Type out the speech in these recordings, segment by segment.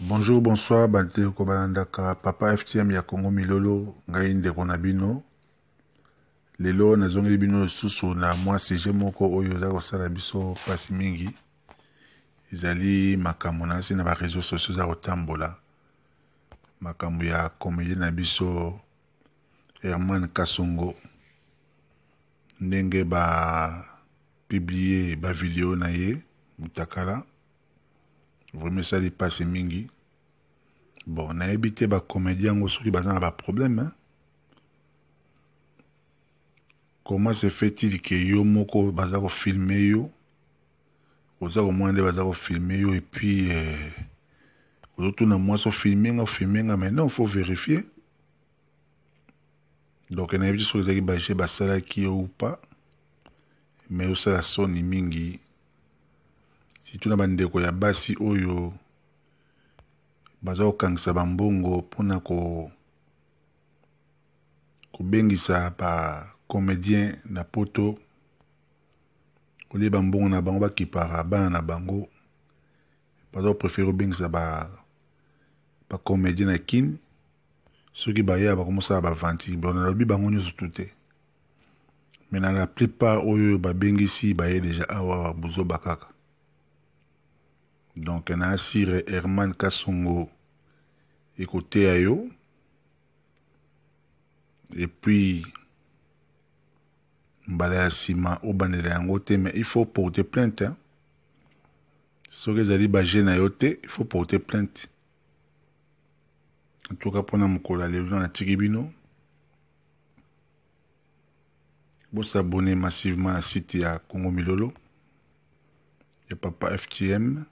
bonjour bonsoir bandeko balandaka papa ftm ya kongo milolo ngai ndeko na bino lelo nazongeli bino lisusu na mwa sujet moko oyo eza kosala biso mpasi mingi ezali makambo na nsi na bareseau sociaux eza kotambola makambo ya komédie na biso herman kasongo ndenge bapiblie bavideo na ye mutakala vraiment esali mpasi mingi bon nayebi te bacomédie yango soki baza na baproblème hein? comment se fait-il ke yo moko baza kofilme yo oza komona nde baza kofilme yo epuis eh, ozotuna mwasi ofilme nga ofilme nga mai non faut vérifier donc nayebi te soki ezalaki baje basalaki yo upa mai osala soni mingi situ na bandeko ya basi oyo baza kokangisa bambongo mpona ko kobengisa bacomédien na poto olie bambongo na bango bakipaka bana na bango baza kopréfere kobengisa bacomédien na kini soki baya bakomosala bavanti nalobi bango nyonso tu te me na la plupart oyo babengisi baye deja awa babuzobakaka donc na asire herman kasongo ekoteya yo epuis mbala ya nsima obandela yango te mais il faut porter plainte hein? soki ezali baje na yo te il faut porter plainte antuka mpona mokolo ya lelo natiki bino bosabone massivement na site ya congo milolo ya papa ftm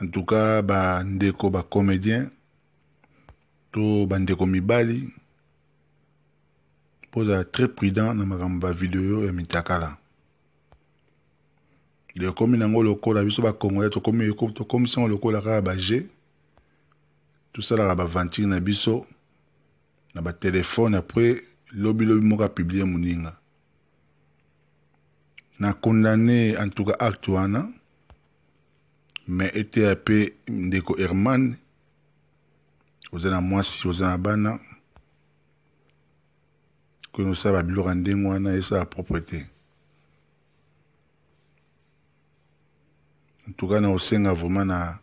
en tout cas bandeko bacomédien to bandeko mibali mpo ozala très prudent na makambo bavideo ya mitakala ekomi nango lokola biso bakongolais tokomisi yango lokola kaka bage tosalaka baventire na biso na batelefone apres lobilobi moko apiblie moninga na condamne en tout cas acte wana me eteya mpe ndeko herman oza na mwasi oza na bana koyino osala babiloko ya ndenge wana esala propre te ntuka na kosenga vraimen na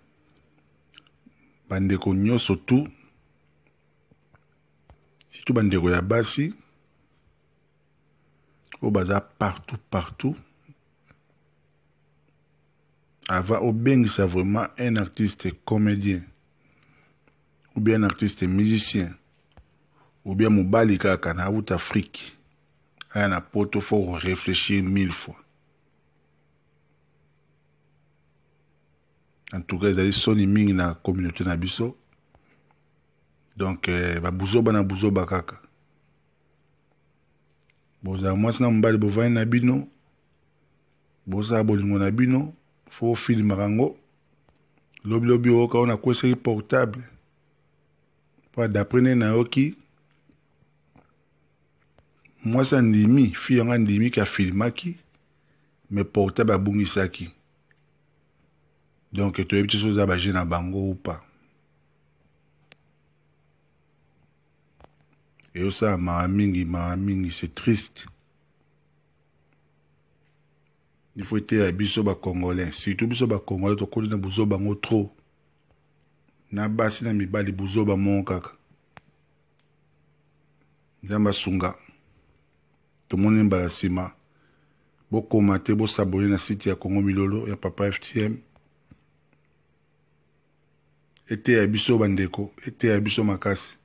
bandeko nyonso tu surtout bandeko ya basi oyo baza partout partout ava obengisa vraiment un artiste comédien ou bien un artiste musicien ou bien mobali kaka na awuta afrique aya na poto fo koréfléchir mille fois en tout cas ezali soni mingi na communauté na biso donk eh, babuzoba na buzoba kaka bozala mwasi na mobali bovandi na bino bozala bolingo na bino fo filmaka yango lobilobi oyoka oyo nakwesaki portable mpo adapre nde nayoki mwasi andimi fi yango andimi ke afilmaki me portable abungisaki donk toyebi ti so oza baje na bango upa eyosala mawa mingi mawa mingi c'est triste il faut eteya biso bacongolais surtout biso bacongolais tokoti na bozo bango trop na basi na mibali bozo bamongo kaka nzambe asunga tomoni mbala nsima bokoma te bosabone na site ya congo milolo ya papa ftm eteya biso bandeko eteya biso makasi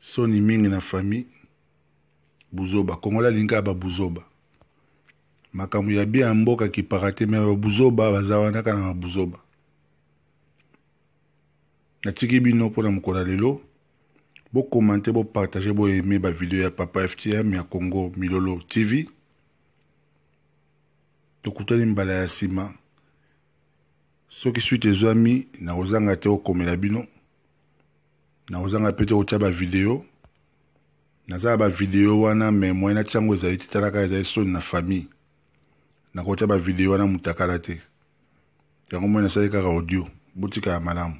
soni mingi na famille buzoba kongola alingi aba buzoba makambo ya bie ya mboka kipaka te me babuzoba baza wana kaka na babuzoba natiki bino mpona mokolo ya lelo bokomante bopartage boyeme bavideo ya papa ftm ya congo milolo tv tokutani mbala ya nsima soki suite ezwami nakozanga te kokomela bino nakozanga mpe te kotia bavideo naza ba video wana me moyen na tiango ezali titala kaka ezali soni na famille nakotia ba video wana mutu akala te yango moyen nasali kaka audio botika ya malamu